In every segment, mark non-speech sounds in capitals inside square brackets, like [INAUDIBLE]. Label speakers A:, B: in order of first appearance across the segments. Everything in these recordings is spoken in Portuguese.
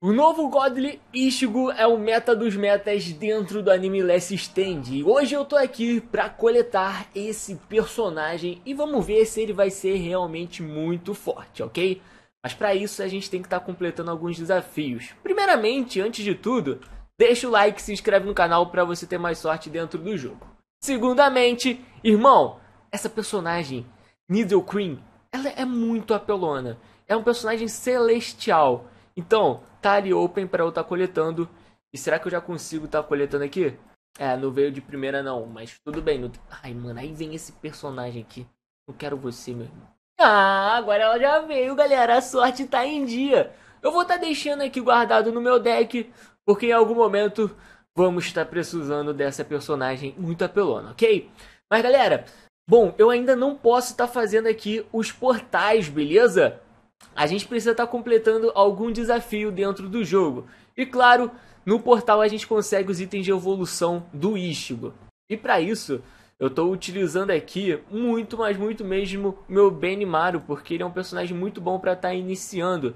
A: O novo Godly Ishigo é o meta dos metas dentro do anime Last Stand. E hoje eu tô aqui pra coletar esse personagem e vamos ver se ele vai ser realmente muito forte, ok? Mas para isso a gente tem que estar tá completando alguns desafios. Primeiramente, antes de tudo, deixa o like e se inscreve no canal para você ter mais sorte dentro do jogo. Segundamente, irmão, essa personagem, Needle Queen, ela é muito apelona. É um personagem celestial. Então, Tá ali Open para eu estar tá coletando. E será que eu já consigo estar tá coletando aqui? É, não veio de primeira não, mas tudo bem. Não... Ai, mano, aí vem esse personagem aqui. Não quero você, meu irmão. Ah, agora ela já veio, galera. A sorte tá em dia. Eu vou estar tá deixando aqui guardado no meu deck, porque em algum momento vamos estar tá precisando dessa personagem muito apelona, ok? Mas, galera, bom, eu ainda não posso estar tá fazendo aqui os portais, beleza? a gente precisa estar tá completando algum desafio dentro do jogo. E claro, no portal a gente consegue os itens de evolução do Ishigo. E para isso, eu estou utilizando aqui muito, mas muito mesmo meu Benimaru, porque ele é um personagem muito bom para estar tá iniciando.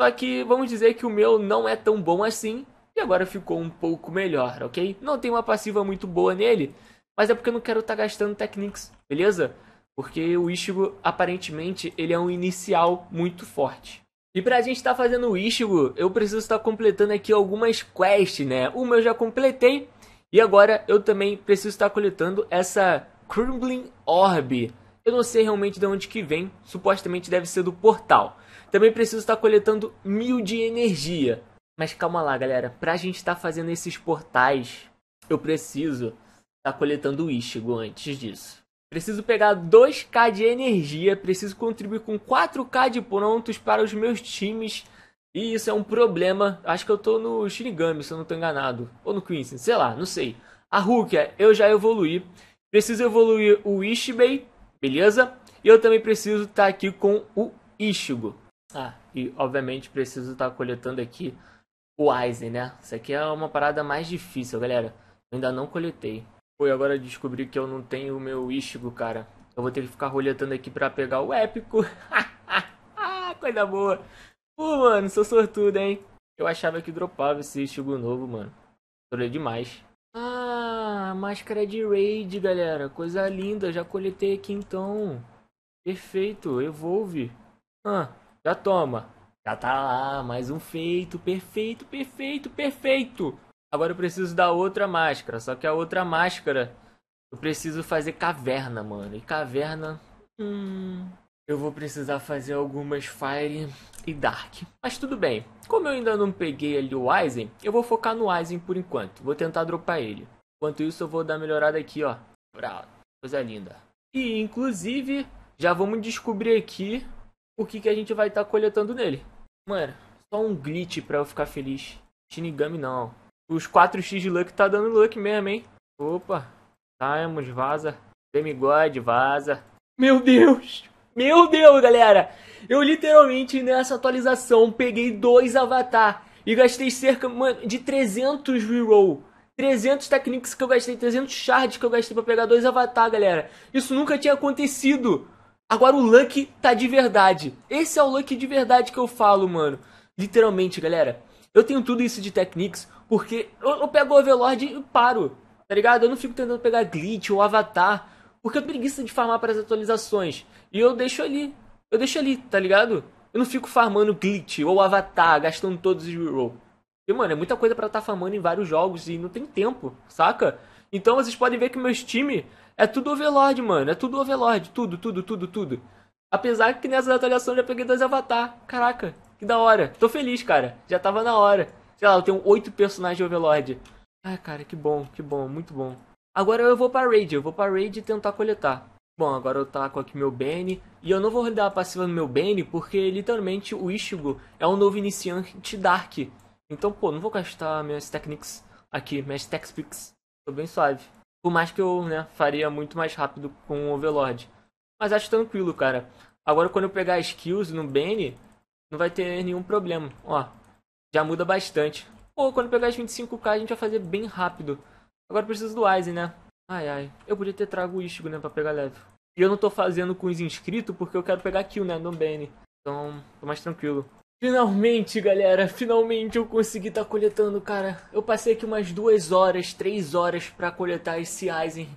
A: Só que vamos dizer que o meu não é tão bom assim, e agora ficou um pouco melhor, ok? Não tem uma passiva muito boa nele, mas é porque eu não quero estar tá gastando techniques, beleza? Porque o Ishigo, aparentemente, ele é um inicial muito forte. E pra gente estar tá fazendo o Ishigo, eu preciso estar tá completando aqui algumas quests, né? Uma eu já completei, e agora eu também preciso estar tá coletando essa Crumbling Orb. Eu não sei realmente de onde que vem, supostamente deve ser do portal. Também preciso estar coletando mil de energia. Mas calma lá, galera. Pra gente estar tá fazendo esses portais, eu preciso estar coletando o Ishigo antes disso. Preciso pegar 2k de energia, preciso contribuir com 4k de pontos para os meus times. E isso é um problema. Acho que eu tô no Shinigami, se eu não tô enganado. Ou no Quincy, sei lá, não sei. A Rukia, eu já evoluí. Preciso evoluir o Ishibei, beleza? E eu também preciso estar tá aqui com o Ishigo. Ah, e obviamente preciso estar tá coletando aqui o Aizen, né? Isso aqui é uma parada mais difícil, galera. Eu ainda não coletei. Foi agora descobri que eu não tenho o meu Ichigo, cara. Eu vou ter que ficar roletando aqui pra pegar o épico. [LAUGHS] Coisa boa. Pô, mano, sou sortudo, hein? Eu achava que dropava esse Ichigo novo, mano. Chorei demais. Ah, máscara de raid, galera. Coisa linda, já coletei aqui então. Perfeito, evolve. Ah, já toma. Já tá lá, mais um feito, perfeito, perfeito, perfeito. Agora eu preciso da outra máscara. Só que a outra máscara eu preciso fazer caverna, mano. E caverna. Hum. Eu vou precisar fazer algumas Fire e Dark. Mas tudo bem. Como eu ainda não peguei ali o Aizen, eu vou focar no Aizen por enquanto. Vou tentar dropar ele. Enquanto isso, eu vou dar melhorada aqui, ó. Bravo. Coisa linda. E, inclusive, já vamos descobrir aqui o que, que a gente vai estar tá coletando nele. Mano, só um glitch pra eu ficar feliz. Shinigami não. Os 4x de Luck tá dando Luck mesmo, hein? Opa. Samus, vaza. Demigod, vaza. Meu Deus! Meu Deus, galera! Eu literalmente nessa atualização peguei dois avatar e gastei cerca mano, de 300 reroll. 300 técnicas que eu gastei, 300 shards que eu gastei pra pegar dois avatar, galera. Isso nunca tinha acontecido. Agora o luck tá de verdade. Esse é o luck de verdade que eu falo, mano. Literalmente, galera. Eu tenho tudo isso de techniques. Porque eu, eu pego o Overlord e paro, tá ligado? Eu não fico tentando pegar glitch ou avatar, porque eu preguiça de farmar para as atualizações. E eu deixo ali, eu deixo ali, tá ligado? Eu não fico farmando glitch ou avatar, gastando todos os reroll. Porque, mano, é muita coisa para estar tá farmando em vários jogos e não tem tempo, saca? Então vocês podem ver que meus time é tudo Overlord, mano. É tudo Overlord. Tudo, tudo, tudo, tudo. Apesar que nessa atualização já peguei dois avatar. Caraca, que da hora. Tô feliz, cara. Já tava na hora sei lá, eu tenho oito personagens de Overlord. Ah, cara, que bom, que bom, muito bom. Agora eu vou pra Raid, eu vou pra Raid tentar coletar. Bom, agora eu taco tá aqui meu Benny. E eu não vou rodar a passiva no meu Benny, porque literalmente o Ishigo é um novo iniciante Dark. Então, pô, não vou gastar minhas Technics aqui, minhas Texpix. Tô bem suave. Por mais que eu, né, faria muito mais rápido com o Overlord. Mas acho tranquilo, cara. Agora quando eu pegar skills no Benny, não vai ter nenhum problema. Ó, já muda bastante. Pô, quando pegar as 25k a gente vai fazer bem rápido. Agora preciso do Aizen, né? Ai, ai. Eu podia ter trago o Ichigo, né, pra pegar leve. E eu não tô fazendo com os inscritos porque eu quero pegar kill, né, no Bane. Então, tô mais tranquilo. Finalmente, galera, finalmente eu consegui tá coletando, cara. Eu passei aqui umas duas horas, três horas pra coletar esse Aizen.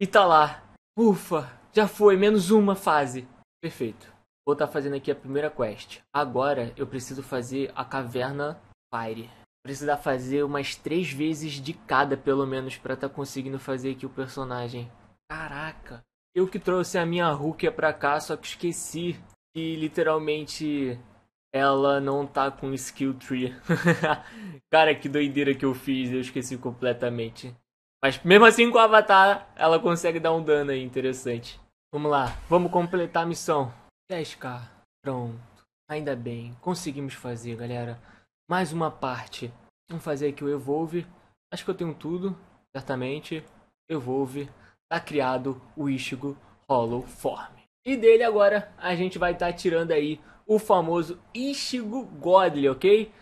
A: E tá lá. Ufa, já foi, menos uma fase. Perfeito. Vou estar tá fazendo aqui a primeira quest. Agora eu preciso fazer a caverna Fire. Precisa fazer umas três vezes de cada, pelo menos, para estar tá conseguindo fazer aqui o personagem. Caraca! Eu que trouxe a minha Rukia pra cá, só que esqueci que literalmente ela não tá com skill tree. [LAUGHS] Cara, que doideira que eu fiz, eu esqueci completamente. Mas mesmo assim com o avatar, ela consegue dar um dano aí interessante. Vamos lá, vamos completar a missão. 10k. Pronto. Ainda bem. Conseguimos fazer, galera. Mais uma parte. Vamos fazer aqui o Evolve. Acho que eu tenho tudo. Certamente. Evolve. Tá criado o Ishigo Hollow Form. E dele agora a gente vai estar tá tirando aí o famoso Ishigo Godly, ok?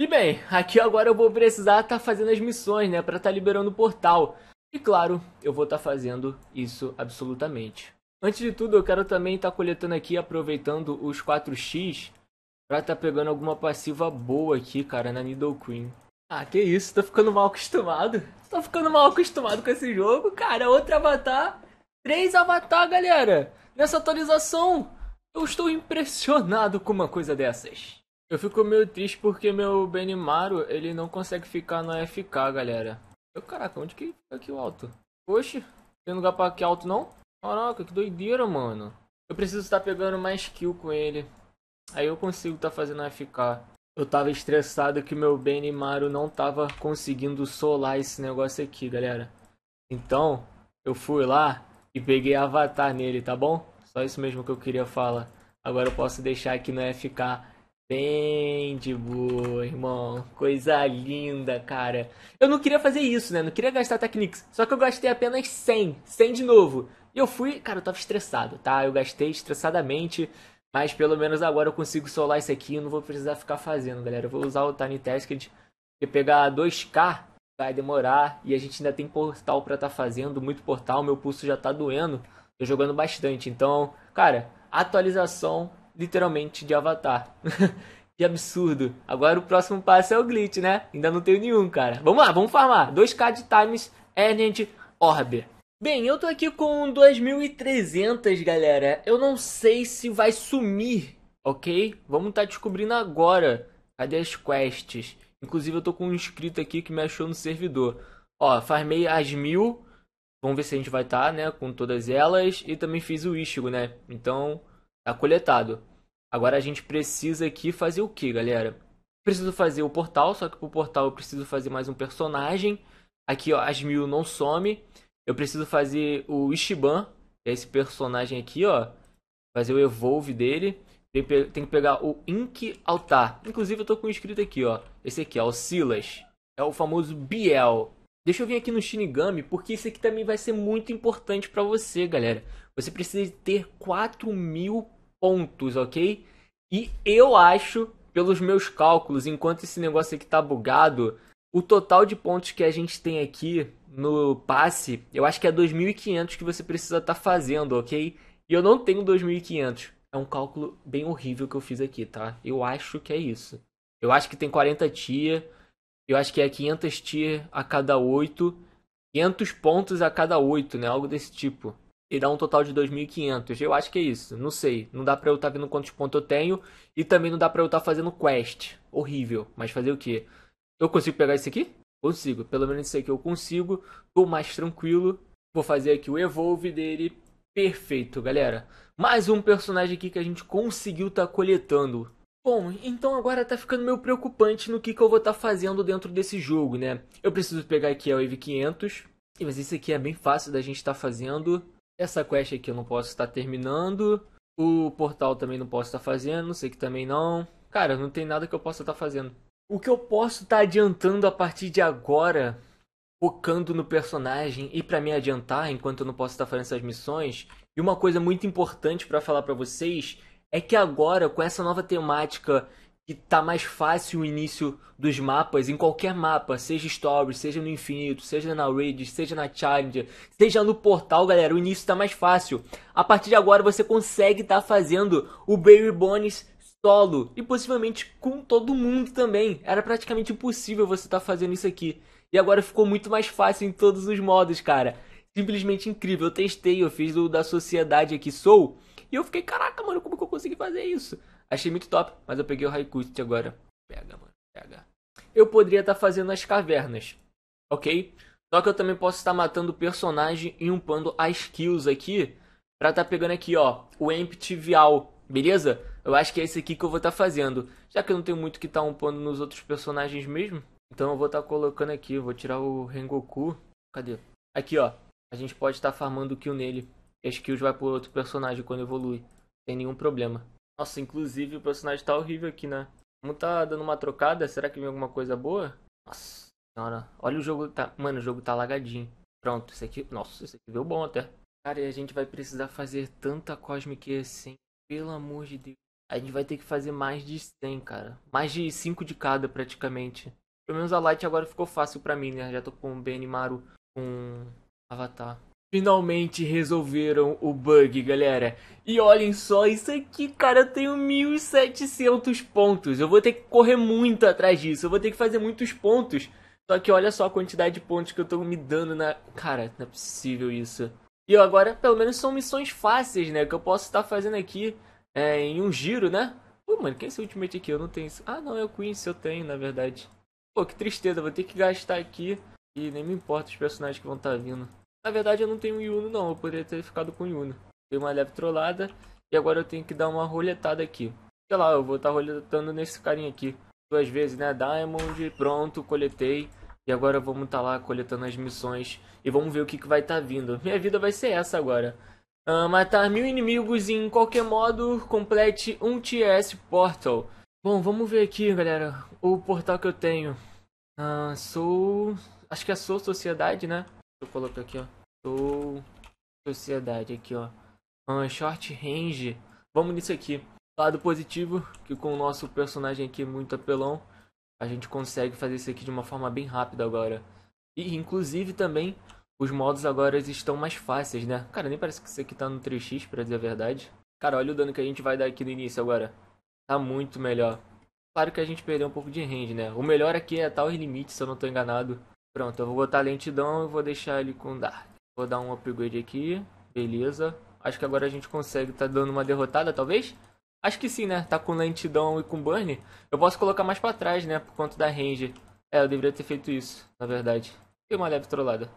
A: E bem, aqui agora eu vou precisar estar tá fazendo as missões, né? Pra estar tá liberando o portal. E claro, eu vou estar tá fazendo isso absolutamente. Antes de tudo, eu quero também estar tá coletando aqui, aproveitando os 4x, pra estar tá pegando alguma passiva boa aqui, cara, na Needle Queen. Ah, que isso, tô ficando mal acostumado. Tô ficando mal acostumado com esse jogo, cara. Outro avatar. Três avatar, galera. Nessa atualização. Eu estou impressionado com uma coisa dessas. Eu fico meio triste porque meu Benimaru, ele não consegue ficar no FK, galera. Eu, caraca, onde que fica aqui o alto? Poxa, tem lugar pra aqui alto não? Caraca, que doideira, mano. Eu preciso estar tá pegando mais kill com ele. Aí eu consigo estar tá fazendo a FK. Eu tava estressado que meu Benimaru não tava conseguindo solar esse negócio aqui, galera. Então, eu fui lá e peguei avatar nele, tá bom? Só isso mesmo que eu queria falar. Agora eu posso deixar aqui no FK Bem de boa, irmão. Coisa linda, cara. Eu não queria fazer isso, né? Não queria gastar Technics. Só que eu gastei apenas 100. 100 de novo. E eu fui... Cara, eu tava estressado, tá? Eu gastei estressadamente. Mas pelo menos agora eu consigo solar isso aqui. Eu não vou precisar ficar fazendo, galera. Eu vou usar o Tiny Tasked. Porque pegar 2K vai demorar. E a gente ainda tem portal pra tá fazendo. Muito portal. Meu pulso já tá doendo. Tô jogando bastante. Então, cara... Atualização literalmente de Avatar. [LAUGHS] que absurdo. Agora o próximo passo é o glitch, né? Ainda não tenho nenhum, cara. Vamos lá, vamos farmar. 2k de times, Ernest Orb. Bem, eu tô aqui com 2.300, galera. Eu não sei se vai sumir, ok? Vamos tá descobrindo agora. Cadê as quests? Inclusive, eu tô com um inscrito aqui que me achou no servidor. Ó, farmei as mil. Vamos ver se a gente vai estar, tá, né? Com todas elas. E também fiz o Ishigo, né? Então, Tá coletado. Agora a gente precisa aqui fazer o que, galera? Preciso fazer o portal, só que pro portal eu preciso fazer mais um personagem. Aqui, ó, as mil não some. Eu preciso fazer o Ishiban, que é esse personagem aqui, ó. Fazer o evolve dele. Tem, tem que pegar o Ink Altar. Inclusive eu tô com escrito aqui, ó. Esse aqui, ó, o Silas. É o famoso Biel. Deixa eu vir aqui no Shinigami, porque isso aqui também vai ser muito importante para você, galera. Você precisa ter 4 mil pontos, ok? E eu acho, pelos meus cálculos, enquanto esse negócio aqui tá bugado, o total de pontos que a gente tem aqui no passe, eu acho que é 2.500 que você precisa estar tá fazendo, ok? E eu não tenho 2.500. É um cálculo bem horrível que eu fiz aqui, tá? Eu acho que é isso. Eu acho que tem 40 tier. Eu acho que é 500 tier a cada 8. 500 pontos a cada 8, né? Algo desse tipo e dá um total de 2.500. Eu acho que é isso, não sei. Não dá pra eu estar tá vendo quantos pontos eu tenho e também não dá pra eu estar tá fazendo quest. Horrível, mas fazer o quê? Eu consigo pegar esse aqui? Consigo, pelo menos isso aqui eu consigo. Tô mais tranquilo. Vou fazer aqui o evolve dele. Perfeito, galera. Mais um personagem aqui que a gente conseguiu tá coletando. Bom, então agora tá ficando meio preocupante no que, que eu vou estar tá fazendo dentro desse jogo, né? Eu preciso pegar aqui a Wave 500. Mas isso aqui é bem fácil da gente estar tá fazendo. Essa quest aqui eu não posso estar terminando. O portal também não posso estar fazendo. Sei que também não. Cara, não tem nada que eu possa estar fazendo. O que eu posso estar adiantando a partir de agora, focando no personagem e para me adiantar enquanto eu não posso estar fazendo essas missões. E uma coisa muito importante para falar para vocês é que agora com essa nova temática que tá mais fácil o início dos mapas, em qualquer mapa, seja Story seja no Infinito, seja na Raid, seja na Challenger, seja no Portal, galera, o início tá mais fácil. A partir de agora você consegue estar tá fazendo o Barry Bones solo e possivelmente com todo mundo também. Era praticamente impossível você estar tá fazendo isso aqui. E agora ficou muito mais fácil em todos os modos, cara. Simplesmente incrível. Eu testei, eu fiz o da sociedade aqui, sou, e eu fiquei, caraca, mano, como que eu consegui fazer isso? Achei muito top, mas eu peguei o Raikut agora. Pega, mano, pega. Eu poderia estar tá fazendo as cavernas, ok? Só que eu também posso estar tá matando o personagem e umpando as kills aqui. Pra estar tá pegando aqui, ó, o Empty Vial, beleza? Eu acho que é esse aqui que eu vou estar tá fazendo. Já que eu não tenho muito que estar tá umpando nos outros personagens mesmo. Então eu vou estar tá colocando aqui, vou tirar o Rengoku. Cadê? Aqui, ó. A gente pode estar tá farmando kill nele. E as kills vai pro outro personagem quando evolui. Sem nenhum problema. Nossa, inclusive o personagem tá horrível aqui, né? Como tá dando uma trocada, será que vem alguma coisa boa? Nossa senhora, olha o jogo tá... Mano, o jogo tá lagadinho. Pronto, isso aqui... Nossa, isso aqui deu bom até. Cara, e a gente vai precisar fazer tanta Cosmic assim. Pelo amor de Deus. A gente vai ter que fazer mais de 100, cara. Mais de 5 de cada, praticamente. Pelo menos a Light agora ficou fácil pra mim, né? Já tô com o Benimaru com Avatar. Finalmente resolveram o bug, galera. E olhem só isso aqui, cara. Eu tenho 1.700 pontos. Eu vou ter que correr muito atrás disso. Eu vou ter que fazer muitos pontos. Só que olha só a quantidade de pontos que eu tô me dando na... Cara, não é possível isso. E agora, pelo menos são missões fáceis, né? Que eu posso estar fazendo aqui é, em um giro, né? Pô, mano, quem é esse Ultimate aqui? Eu não tenho isso. Ah, não, é o Queen, eu tenho, na verdade. Pô, que tristeza. Vou ter que gastar aqui. E nem me importa os personagens que vão estar tá vindo. Na verdade eu não tenho Yuno não, eu poderia ter ficado com Yuno. Dei uma leve trollada e agora eu tenho que dar uma roletada aqui. Sei lá, eu vou estar tá roletando nesse carinha aqui. Duas vezes, né? Diamond, pronto, coletei. E agora vamos estar tá lá coletando as missões e vamos ver o que, que vai estar tá vindo. Minha vida vai ser essa agora. Uh, matar mil inimigos em qualquer modo, complete um TS Portal. Bom, vamos ver aqui, galera, o portal que eu tenho. Uh, sou... acho que é sua Sociedade, né? eu colocar aqui, ó. Sou sociedade aqui, ó. Um, short range. Vamos nisso aqui. Lado positivo, que com o nosso personagem aqui muito apelão, a gente consegue fazer isso aqui de uma forma bem rápida agora. E inclusive também os modos agora estão mais fáceis, né? Cara, nem parece que isso aqui tá no 3x, pra dizer a verdade. Cara, olha o dano que a gente vai dar aqui no início agora. Tá muito melhor. Claro que a gente perdeu um pouco de range, né? O melhor aqui é tal limite, se eu não tô enganado. Pronto, eu vou botar lentidão e vou deixar ele com Dark. Vou dar um upgrade aqui. Beleza. Acho que agora a gente consegue. Tá dando uma derrotada, talvez? Acho que sim, né? Tá com lentidão e com burn. Eu posso colocar mais pra trás, né? Por conta da range. É, eu deveria ter feito isso, na verdade. E uma leve trollada.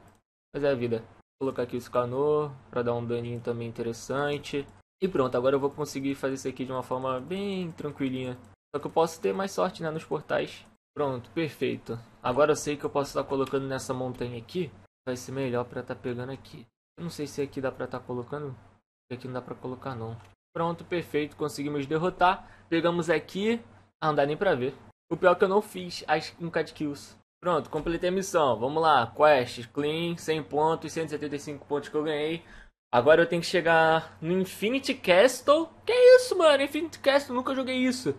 A: Mas é a vida. Vou colocar aqui o Scanor pra dar um daninho também interessante. E pronto, agora eu vou conseguir fazer isso aqui de uma forma bem tranquilinha. Só que eu posso ter mais sorte, né? Nos portais. Pronto, perfeito. Agora eu sei que eu posso estar tá colocando nessa montanha aqui. Vai ser melhor para estar tá pegando aqui. Eu não sei se aqui dá para estar tá colocando. Aqui não dá para colocar não. Pronto, perfeito. Conseguimos derrotar. Pegamos aqui. Ah, não dá nem para ver. O pior é que eu não fiz as 1k kills. Pronto, completei a missão. Vamos lá. Quest, clean, 100 pontos, 175 pontos que eu ganhei. Agora eu tenho que chegar no Infinity Castle. Que isso, mano? Infinity Castle, nunca joguei isso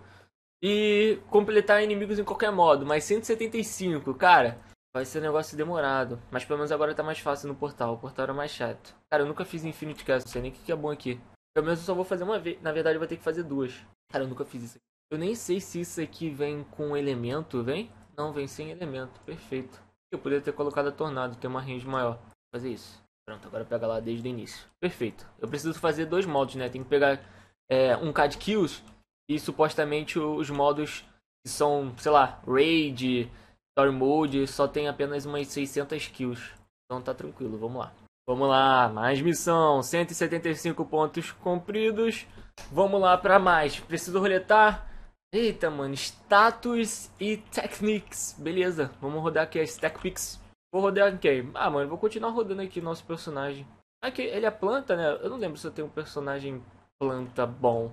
A: e completar inimigos em qualquer modo. Mas 175, cara, vai ser um negócio demorado. Mas pelo menos agora tá mais fácil no portal. O portal era mais chato. Cara, eu nunca fiz Infinity Cast, não sei nem o que é bom aqui. Pelo menos eu só vou fazer uma vez. Na verdade, eu vou ter que fazer duas. Cara, eu nunca fiz isso aqui. Eu nem sei se isso aqui vem com elemento, vem? Não, vem sem elemento. Perfeito. Eu poderia ter colocado a tornado, tem uma range maior. Vou fazer isso. Pronto, agora pega lá desde o início. Perfeito. Eu preciso fazer dois modos, né? Tem que pegar é, um K de kills e supostamente os modos que são, sei lá, Raid, Story Mode, só tem apenas umas 600 kills. Então tá tranquilo, vamos lá. Vamos lá, mais missão, 175 pontos compridos. Vamos lá para mais. Preciso roletar. Eita, mano, status e techniques. Beleza, vamos rodar aqui as stack picks. Vou rodar aqui. Ah, mano, vou continuar rodando aqui nosso personagem. Aqui, ele é planta, né? Eu não lembro se eu tenho um personagem planta bom.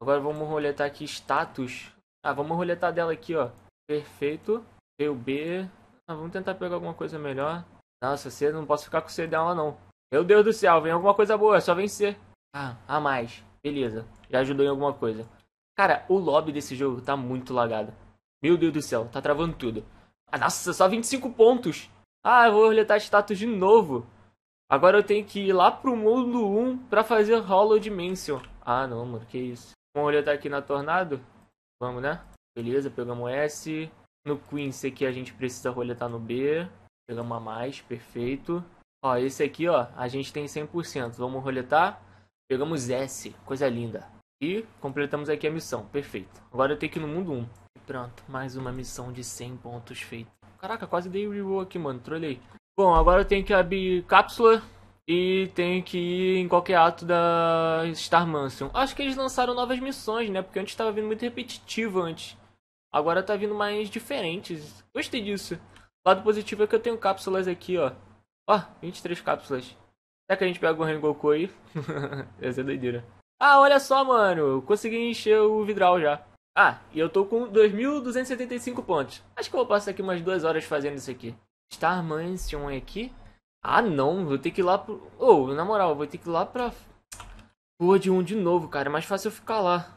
A: Agora vamos roletar aqui status. Ah, vamos roletar dela aqui, ó. Perfeito. Veio B. Ah, vamos tentar pegar alguma coisa melhor. Nossa, C, não posso ficar com C dela, não. Meu Deus do céu, vem alguma coisa boa, é só vencer. Ah, a mais. Beleza, já ajudou em alguma coisa. Cara, o lobby desse jogo tá muito lagado. Meu Deus do céu, tá travando tudo. Ah, nossa, só 25 pontos. Ah, eu vou roletar status de novo. Agora eu tenho que ir lá pro mundo 1 pra fazer Hollow Dimension. Ah, não, mano, que isso. Vamos olhar tá aqui na Tornado. Vamos, né? Beleza, pegamos S. No Quincy aqui a gente precisa roletar no B. Pegamos a mais, perfeito. Ó, esse aqui, ó, a gente tem 100%. Vamos roletar. Pegamos S, coisa linda. E completamos aqui a missão, perfeito. Agora eu tenho que ir no mundo 1. E pronto, mais uma missão de 100 pontos feita. Caraca, quase dei reroll aqui, mano, trolei. Bom, agora eu tenho que abrir cápsula e tem que ir em qualquer ato da Star Mansion. Acho que eles lançaram novas missões, né? Porque antes estava vindo muito repetitivo antes. Agora tá vindo mais diferentes. Gostei disso. O lado positivo é que eu tenho cápsulas aqui, ó. Ó, 23 cápsulas. Será que a gente pega o Rengoku aí? [LAUGHS] Essa é doideira. Ah, olha só, mano. Consegui encher o vidral já. Ah, e eu tô com 2.275 pontos. Acho que eu vou passar aqui umas duas horas fazendo isso aqui. Star Mansion é aqui. Ah, não, vou ter que ir lá pro. Ô, oh, na moral, vou ter que ir lá pra. Rua de um de novo, cara. É mais fácil eu ficar lá.